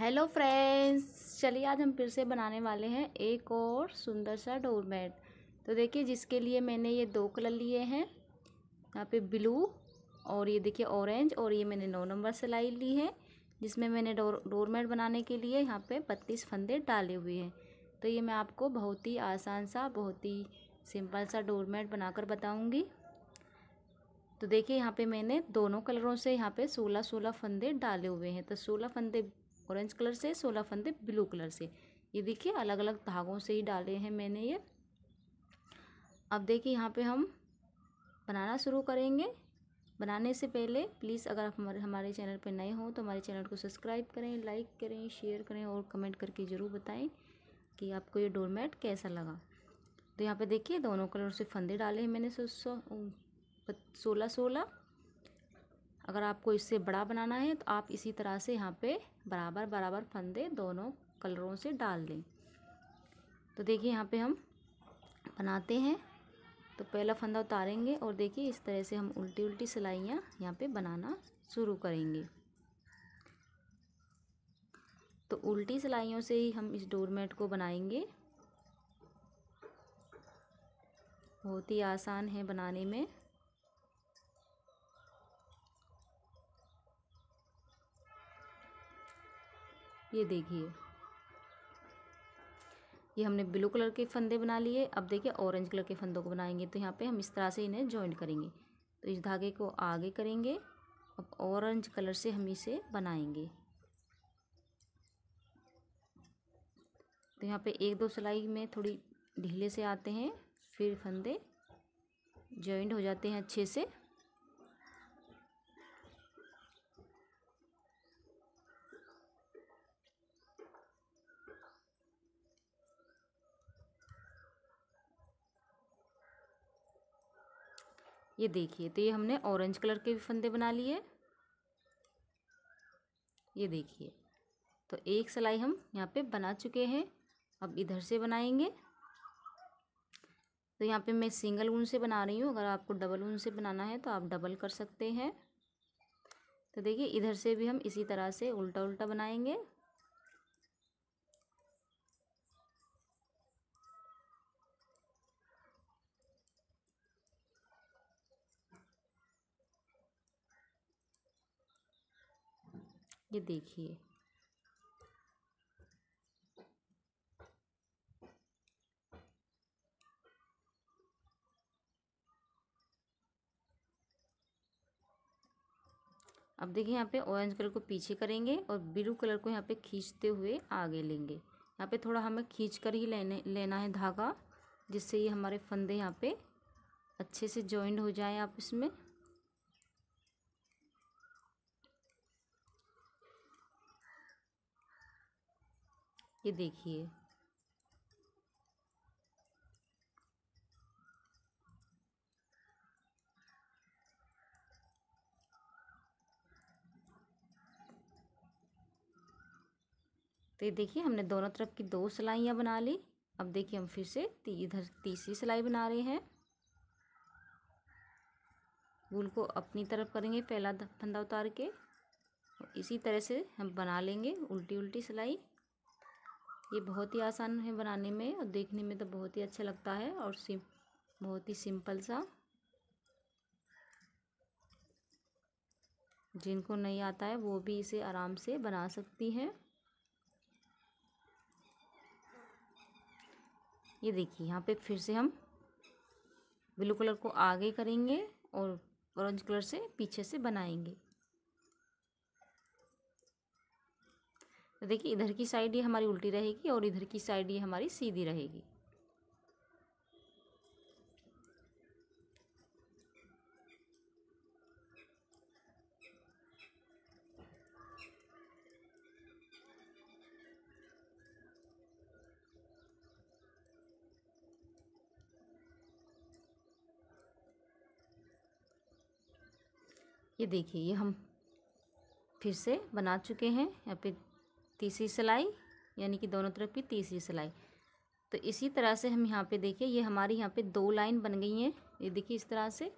hello friends चलिए आज हम फिर से बनाने वाले हैं एक और सुंदर सा डोरमेट तो देखिए जिसके लिए मैंने ये दो कलर लिए हैं यहाँ पे ब्लू और ये देखिए ऑरेंज और ये मैंने नौ नंबर सिलाई ली है जिसमें मैंने डोर डोरमेट बनाने के लिए यहाँ पे बत्तीस फंदे डाले हुए हैं तो ये मैं आपको बहुत ही आसान सा बहुत ही सिंपल सा डोरमेट बनाकर बताऊँगी तो देखिए यहाँ पे मैंने दोनों कलरों से यहाँ पे सोलह सोलह फंदे डाले हुए हैं तो सोलह फंदे ऑरेंज कलर से सोलह फंदे ब्लू कलर से ये देखिए अलग अलग धागों से ही डाले हैं मैंने ये अब देखिए यहाँ पर हम बनाना शुरू करेंगे बनाने से पहले प्लीज़ अगर आप हमारे चैनल पर नए हों तो हमारे चैनल को सब्सक्राइब करें लाइक करें शेयर करें और कमेंट करके ज़रूर बताएं कि आपको ये डोरमेट कैसा लगा तो यहाँ पे देखिए दोनों कलर से फंदे डाले हैं मैंने सो सोलह सोलह अगर आपको इससे बड़ा बनाना है तो आप इसी तरह से यहाँ पर बराबर बराबर फंदे दोनों कलरों से डाल दें तो देखिए यहाँ पर हम बनाते हैं तो पहला फंदा उतारेंगे और देखिए इस तरह से हम उल्टी उल्टी सिलाइयाँ यहाँ पे बनाना शुरू करेंगे तो उल्टी सिलाइयों से ही हम इस डोरमेट को बनाएंगे बहुत ही आसान है बनाने में ये देखिए ये हमने ब्लू कलर के फंदे बना लिए अब देखिए ऑरेंज कलर के फंदों को बनाएंगे तो यहाँ पे हम इस तरह से इन्हें जॉइंट करेंगे तो इस धागे को आगे करेंगे अब ऑरेंज कलर से हम इसे बनाएंगे तो यहाँ पे एक दो सिलाई में थोड़ी ढीले से आते हैं फिर फंदे जॉइंट हो जाते हैं अच्छे से ये देखिए तो ये हमने ऑरेंज कलर के भी फंदे बना लिए ये देखिए तो एक सिलाई हम यहाँ पे बना चुके हैं अब इधर से बनाएंगे तो यहाँ पे मैं सिंगल ऊन से बना रही हूँ अगर आपको डबल ऊन से बनाना है तो आप डबल कर सकते हैं तो देखिए इधर से भी हम इसी तरह से उल्टा उल्टा बनाएंगे ये देखिए अब देखिए यहाँ पे ऑरेंज कलर को पीछे करेंगे और ब्लू कलर को यहाँ पे खींचते हुए आगे लेंगे यहाँ पे थोड़ा हमें खींच कर ही लेने लेना है धागा जिससे ये हमारे फंदे यहाँ पे अच्छे से जॉइंट हो जाए आप इसमें ये देखिए तो ये देखिए हमने दोनों तरफ की दो सिलाइयाँ बना ली अब देखिए हम फिर से ती, इधर तीसरी सिलाई बना रहे हैं वूल को अपनी तरफ करेंगे पहला फंदा उतार के इसी तरह से हम बना लेंगे उल्टी उल्टी सिलाई ये बहुत ही आसान है बनाने में और देखने में तो बहुत ही अच्छा लगता है और सिम बहुत ही सिंपल सा जिनको नहीं आता है वो भी इसे आराम से बना सकती हैं ये देखिए यहाँ पे फिर से हम ब्लू कलर को आगे करेंगे और ऑरेंज कलर से पीछे से बनाएंगे तो देखिए इधर की साइड ये हमारी उल्टी रहेगी और इधर की साइड ये हमारी सीधी रहेगी ये देखिए ये हम फिर से बना चुके हैं यहाँ पे तीसरी सिलाई यानी कि दोनों तरफ की तीसरी सिलाई तो इसी तरह से हम यहाँ पे देखिए ये हमारी यहाँ पे दो लाइन बन गई हैं ये देखिए इस तरह से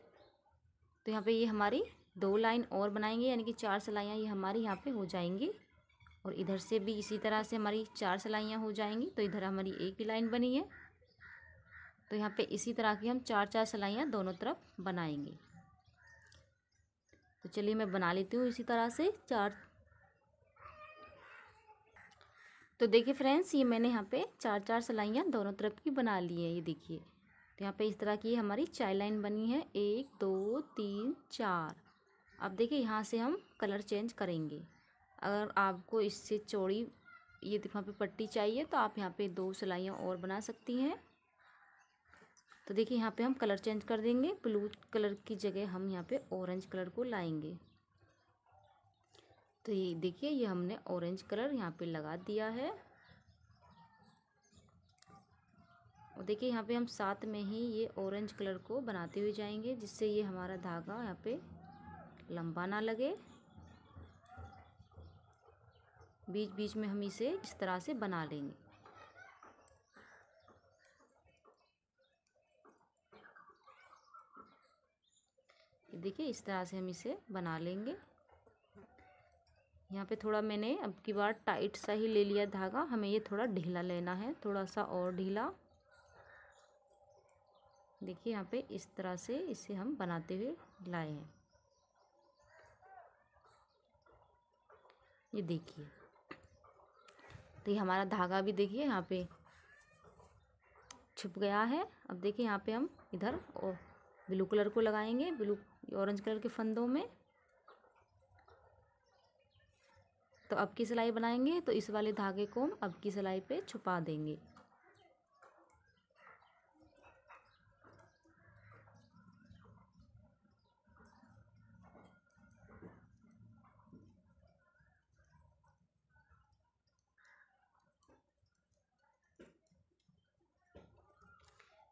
तो यहाँ पे ये हमारी दो लाइन और बनाएंगे यानी कि चार सिलाइयाँ ये हमारी यहाँ पे हो जाएंगी और इधर से भी इसी तरह से हमारी चार सिलाइयाँ हो जाएंगी तो इधर हमारी एक ही लाइन बनी है तो यहाँ पर इसी तरह की हम चार चार सिलाइयाँ दोनों तरफ बनाएंगे तो चलिए मैं बना लेती हूँ इसी तरह से चार तो देखिए फ्रेंड्स ये मैंने यहाँ पे चार चार सिलाइयाँ दोनों तरफ की बना ली है ये देखिए तो यहाँ पे इस तरह की हमारी चाय लाइन बनी है एक दो तीन चार अब देखिए यहाँ से हम कलर चेंज करेंगे अगर आपको इससे चौड़ी ये यहाँ पे पट्टी चाहिए तो आप यहाँ पे दो सिलाइयाँ और बना सकती हैं तो देखिए यहाँ पे हम कलर चेंज कर देंगे ब्लू कलर की जगह हम यहाँ पे ऑरेंज कलर को लाएंगे तो ये देखिए ये हमने ऑरेंज कलर यहाँ पे लगा दिया है और देखिए यहाँ पे हम साथ में ही ये ऑरेंज कलर को बनाते हुए जाएंगे जिससे ये हमारा धागा यहाँ पे लंबा ना लगे बीच बीच में हम इसे इस तरह से बना लेंगे देखिए इस तरह से हम इसे बना लेंगे यहाँ पे थोड़ा मैंने अब की बार टाइट सा ही ले लिया धागा हमें ये थोड़ा ढीला लेना है थोड़ा सा और ढीला देखिए यहाँ पे इस तरह से इसे हम बनाते हुए लाए हैं ये देखिए तो ये हमारा धागा भी देखिए यहाँ पे छुप गया है अब देखिए यहाँ पे हम इधर और ब्लू कलर को लगाएंगे ब्लू ऑरेंज कलर के फंदों में तो अब की सिलाई बनाएंगे तो इस वाले धागे को हम अब की सिलाई पे छुपा देंगे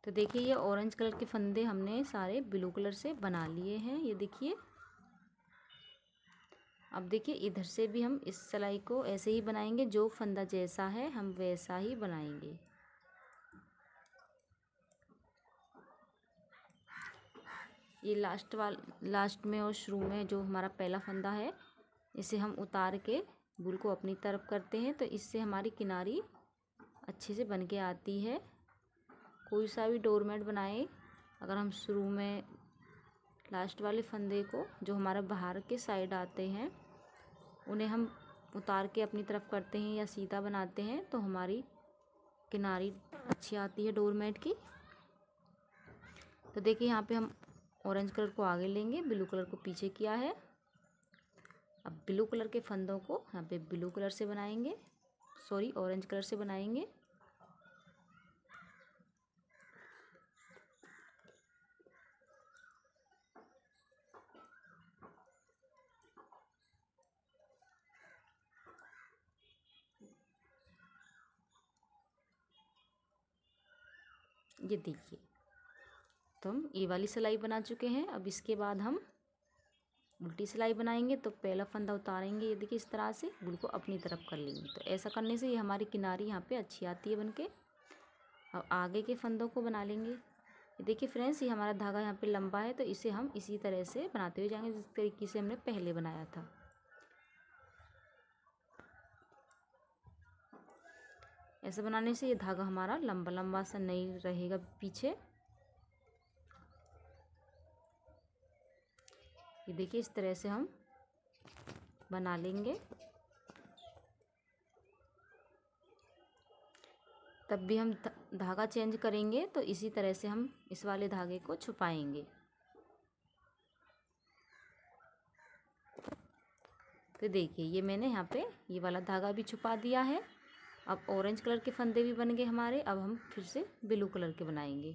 तो देखिए ये ऑरेंज कलर के फंदे हमने सारे ब्लू कलर से बना लिए हैं ये देखिए अब देखिए इधर से भी हम इस सिलाई को ऐसे ही बनाएंगे जो फंदा जैसा है हम वैसा ही बनाएंगे ये लास्ट वाल लास्ट में और शुरू में जो हमारा पहला फंदा है इसे हम उतार के बुल को अपनी तरफ करते हैं तो इससे हमारी किनारी अच्छे से बन के आती है कोई सा भी डोरमेट बनाए अगर हम शुरू में लास्ट वाले फंदे को जो हमारा बाहर के साइड आते हैं उन्हें हम उतार के अपनी तरफ करते हैं या सीधा बनाते हैं तो हमारी किनारी अच्छी आती है डोरमेट की तो देखिए यहाँ पे हम ऑरेंज कलर को आगे लेंगे ब्लू कलर को पीछे किया है अब ब्लू कलर के फंदों को यहाँ पे ब्लू कलर से बनाएंगे सॉरी ऑरेंज कलर से बनाएंगे ये देखिए तो हम ये वाली सिलाई बना चुके हैं अब इसके बाद हम उल्टी सिलाई बनाएंगे तो पहला फंदा उतारेंगे ये देखिए इस तरह से गुल को अपनी तरफ कर लेंगे तो ऐसा करने से ये हमारी किनारी यहाँ पे अच्छी आती है बनके अब आगे के फंदों को बना लेंगे देखिए फ्रेंड्स ये हमारा धागा यहाँ पे लंबा है तो इसे हम इसी तरह से बनाते हुए जाएंगे जिस तरीके से हमने पहले बनाया था ऐसे बनाने से ये धागा हमारा लंबा लंबा सा नहीं रहेगा पीछे ये देखिए इस तरह से हम बना लेंगे तब भी हम धागा चेंज करेंगे तो इसी तरह से हम इस वाले धागे को छुपाएंगे तो देखिए ये मैंने यहाँ पे ये वाला धागा भी छुपा दिया है अब ऑरेंज कलर के फंदे भी बन गए हमारे अब हम फिर से ब्लू कलर के बनाएंगे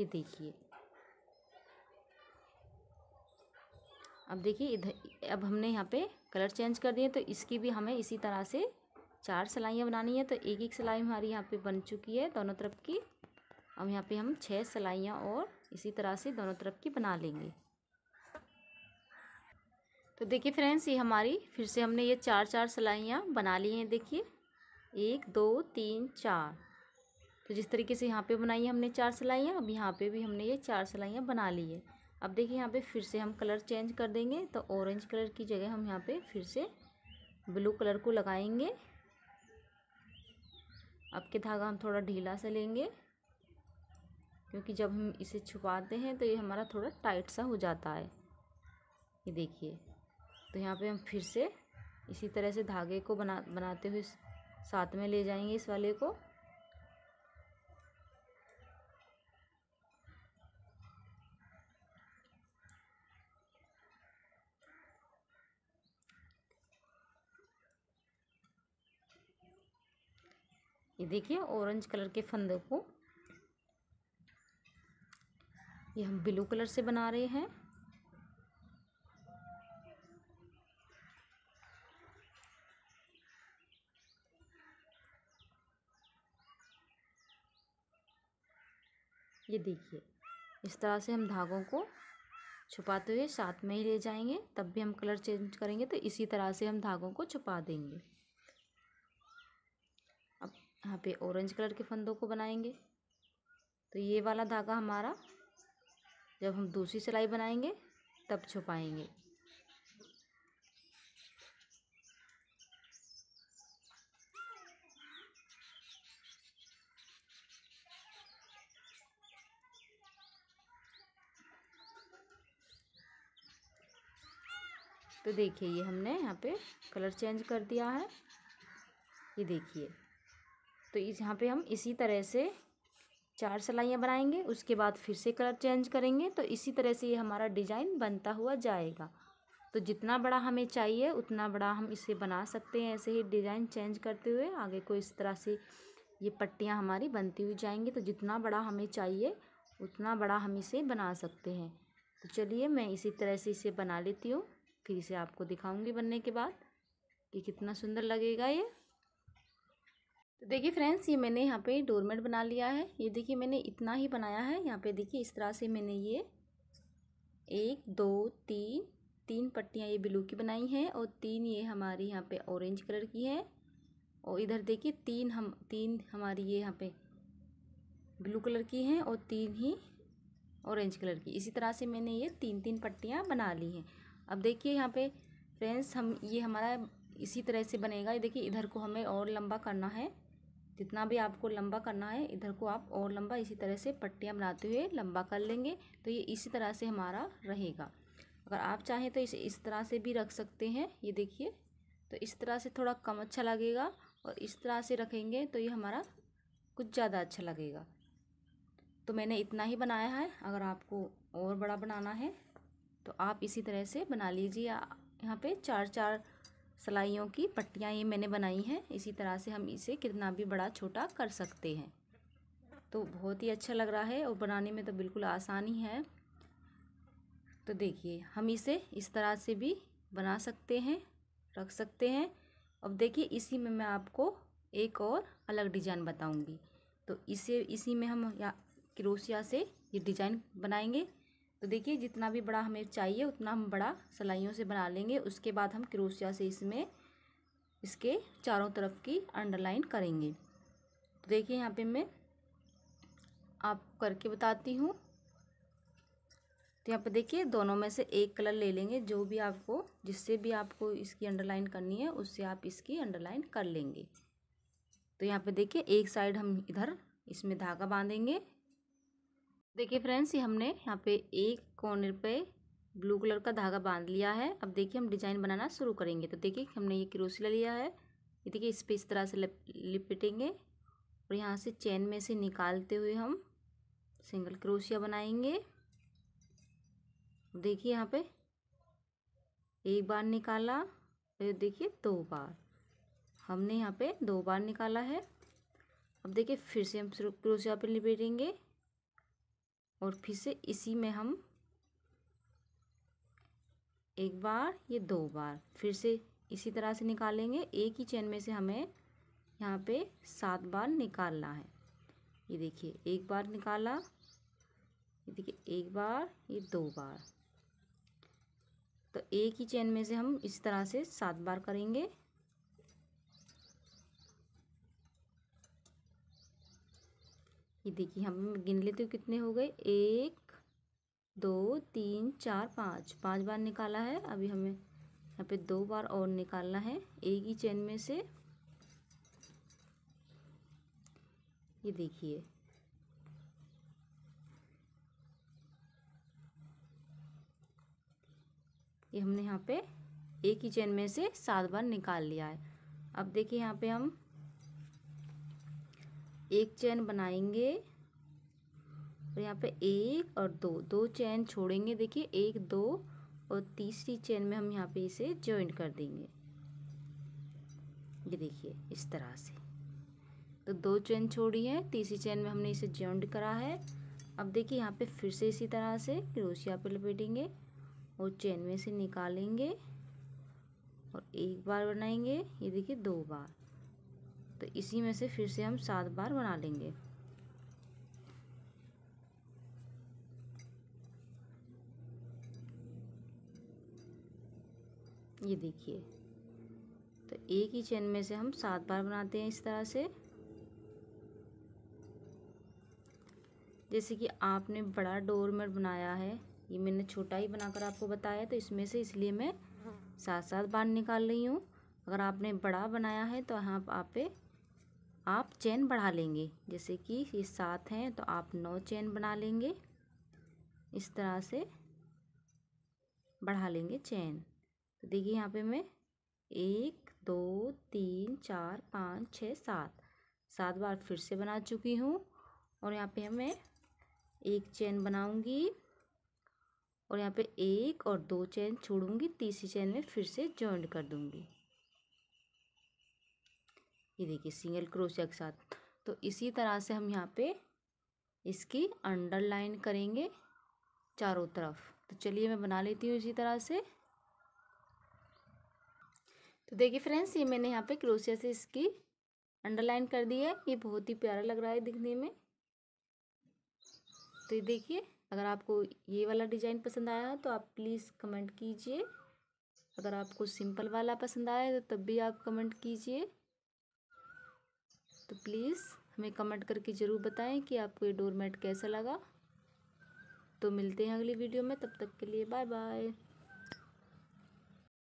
ये देखिए अब देखिए इधर अब हमने यहाँ पे कलर चेंज कर दिए तो इसकी भी हमें इसी तरह से चार सिलाइयाँ बनानी है तो एक एक सिलाई हमारी यहाँ पे बन चुकी है दोनों तरफ की अब यहाँ पे हम छः सिलाइयाँ और इसी तरह से दोनों तरफ की बना लेंगे तो देखिए फ्रेंड्स ये हमारी फिर से हमने ये चार चार सिलाइयाँ बना ली हैं देखिए एक दो तीन चार तो जिस तरीके से यहाँ पे बनाई है हमने चार सिलाइयाँ अब यहाँ पे भी हमने ये चार सिलाइयाँ बना ली है अब देखिए यहाँ पे फिर से हम कलर चेंज कर देंगे तो ऑरेंज कलर की जगह हम यहाँ पे फिर से ब्लू कलर को लगाएंगे अब के धागा हम थोड़ा ढीला से लेंगे क्योंकि जब हम इसे छुपाते हैं तो ये हमारा थोड़ा टाइट सा हो जाता है ये देखिए तो यहाँ पे हम फिर से इसी तरह से धागे को बना बनाते हुए साथ में ले जाएंगे इस वाले को ये देखिए ऑरेंज कलर के फंदे को ये हम ब्लू कलर से बना रहे हैं ये देखिए इस तरह से हम धागों को छुपाते हुए साथ में ही ले जाएंगे तब भी हम कलर चेंज करेंगे तो इसी तरह से हम धागों को छुपा देंगे यहाँ पे ऑरेंज कलर के फंदों को बनाएंगे तो ये वाला धागा हमारा जब हम दूसरी सिलाई बनाएंगे तब छुपाएंगे तो देखिए ये हमने यहाँ पे कलर चेंज कर दिया है ये देखिए तो इस यहाँ पे हम इसी तरह से चार सलाइयाँ बनाएंगे उसके बाद फिर से कलर चेंज करेंगे तो इसी तरह से ये हमारा डिज़ाइन बनता हुआ जाएगा तो जितना बड़ा हमें चाहिए उतना बड़ा हम इसे बना सकते हैं ऐसे ही डिज़ाइन चेंज करते हुए आगे को इस तरह से ये पट्टियाँ हमारी बनती हुई जाएंगी तो जितना बड़ा हमें चाहिए उतना बड़ा हम इसे बना सकते हैं तो चलिए मैं इसी तरह से इसे बना लेती हूँ फिर इसे आपको दिखाऊंगी बनने के बाद कि कितना सुंदर लगेगा ये तो देखिए फ्रेंड्स ये मैंने यहाँ पे डोरमेट बना लिया है ये देखिए मैंने इतना ही बनाया है यहाँ पे देखिए इस तरह से मैंने ये एक दो तीन तीन पट्टियाँ ये ब्लू की बनाई हैं और तीन ये हमारी यहाँ पे ऑरेंज कलर की है और इधर देखिए तीन हम तीन हमारी ये यहाँ पे ब्लू कलर की हैं और तीन ही ऑरेंज कलर की इसी तरह से मैंने ये तीन तीन पट्टियाँ बना ली हैं अब देखिए यहाँ पे फ्रेंड्स हम ये हमारा इसी तरह से बनेगा ये देखिए इधर को हमें और लंबा करना है जितना भी आपको लंबा करना है इधर को आप और लंबा इसी तरह से पट्टियाँ बनाते हुए लंबा कर लेंगे तो ये इसी तरह से हमारा रहेगा अगर आप चाहें तो इसे इस तरह से भी रख सकते हैं ये देखिए तो इस तरह से थोड़ा कम अच्छा लगेगा और इस तरह से रखेंगे तो ये हमारा कुछ ज़्यादा अच्छा लगेगा तो मैंने इतना ही बनाया है अगर आपको और बड़ा बनाना है तो आप इसी तरह से बना लीजिए यहाँ पे चार चार सलाइयों की पट्टियाँ ये मैंने बनाई हैं इसी तरह से हम इसे कितना भी बड़ा छोटा कर सकते हैं तो बहुत ही अच्छा लग रहा है और बनाने में तो बिल्कुल आसान ही है तो देखिए हम इसे इस तरह से भी बना सकते हैं रख सकते हैं अब देखिए इसी में मैं आपको एक और अलग डिज़ाइन बताऊंगी तो इसे इसी में हम या क्रोशिया से ये डिज़ाइन बनाएंगे तो देखिए जितना भी बड़ा हमें चाहिए उतना हम बड़ा सलाइयों से बना लेंगे उसके बाद हम क्रोशिया से इसमें इसके चारों तरफ की अंडरलाइन करेंगे तो देखिए यहाँ पे मैं आप करके बताती हूँ तो यहाँ पे देखिए दोनों में से एक कलर ले लेंगे जो भी आपको जिससे भी आपको इसकी अंडरलाइन करनी है उससे आप इसकी अंडरलाइन कर लेंगे तो यहाँ पे देखिए एक साइड हम इधर इसमें धागा बांधेंगे देखिए फ्रेंड्स ये हमने यहाँ पे एक कॉर्नर पे ब्लू कलर का धागा बांध लिया है अब देखिए हम डिज़ाइन बनाना शुरू करेंगे तो देखिए हमने ये क्रोसिला लिया है ये देखिए इस पर इस तरह से लिपटेंगे और यहाँ से चेन में से निकालते हुए हम सिंगल क्रोशिया बनाएंगे देखिए यहाँ पे एक बार निकाला ये देखिए दो बार हमने यहाँ पे दो बार निकाला है अब देखिए फिर से हम क्रोशिया पे लिपेटेंगे और फिर से इसी में हम एक बार ये दो बार फिर से इसी तरह से निकालेंगे एक ही चैन में से हमें यहाँ पे सात बार निकालना है ये देखिए एक बार निकाला ये देखिए एक बार ये दो बार तो एक ही चेन में से हम इस तरह से सात बार करेंगे ये देखिए हम गिन लेते हो कितने हो गए एक दो तीन चार पाँच पांच बार निकाला है अभी हमें यहाँ पे दो बार और निकालना है एक ही चैन में से ये देखिए ये हमने यहाँ पे एक ही चैन में से सात बार निकाल लिया है अब देखिए यहाँ पे हम एक चैन बनाएंगे और यहाँ पे एक और दो दो चैन छोड़ेंगे देखिए एक दो और तीसरी चैन में हम यहाँ पे इसे जॉइंट कर देंगे ये देखिए इस तरह से तो दो चैन छोड़ी है तीसरी चैन में हमने इसे जॉइंट करा है अब देखिए यहाँ पे फिर से इसी तरह से क्रोशिया पे लपेटेंगे और चैन में से निकालेंगे और एक बार बनाएंगे ये देखिए दो बार तो इसी में से फिर से हम सात बार बना लेंगे ये देखिए तो एक ही चेन में से हम सात बार बनाते हैं इस तरह से जैसे कि आपने बड़ा डोरमेट बनाया है ये मैंने छोटा ही बनाकर आपको बताया तो इसमें से इसलिए मैं सात सात बार निकाल रही हूँ अगर आपने बड़ा बनाया है तो यहाँ आप पे आप चैन बढ़ा लेंगे जैसे कि ये सात हैं तो आप नौ चैन बना लेंगे इस तरह से बढ़ा लेंगे चैन तो देखिए यहाँ पे मैं एक दो तीन चार पाँच छः सात सात बार फिर से बना चुकी हूँ और यहाँ पे मैं एक चैन बनाऊँगी और यहाँ पे एक और दो चैन छोड़ूंगी तीसरी चैन में फिर से जॉइंट कर दूँगी ये देखिए सिंगल क्रोशिया के साथ तो इसी तरह से हम यहाँ पे इसकी अंडरलाइन करेंगे चारों तरफ तो चलिए मैं बना लेती हूँ इसी तरह से तो देखिए फ्रेंड्स ये मैंने यहाँ पे क्रोशिया से इसकी अंडरलाइन कर दी है ये बहुत ही प्यारा लग रहा है दिखने में तो ये देखिए अगर आपको ये वाला डिज़ाइन पसंद आया हो तो आप प्लीज़ कमेंट कीजिए अगर आपको सिंपल वाला पसंद आया है तो तब भी आप कमेंट कीजिए तो प्लीज़ हमें कमेंट करके ज़रूर बताएं कि आपको ये डोर मैट कैसा लगा तो मिलते हैं अगली वीडियो में तब तक के लिए बाय बाय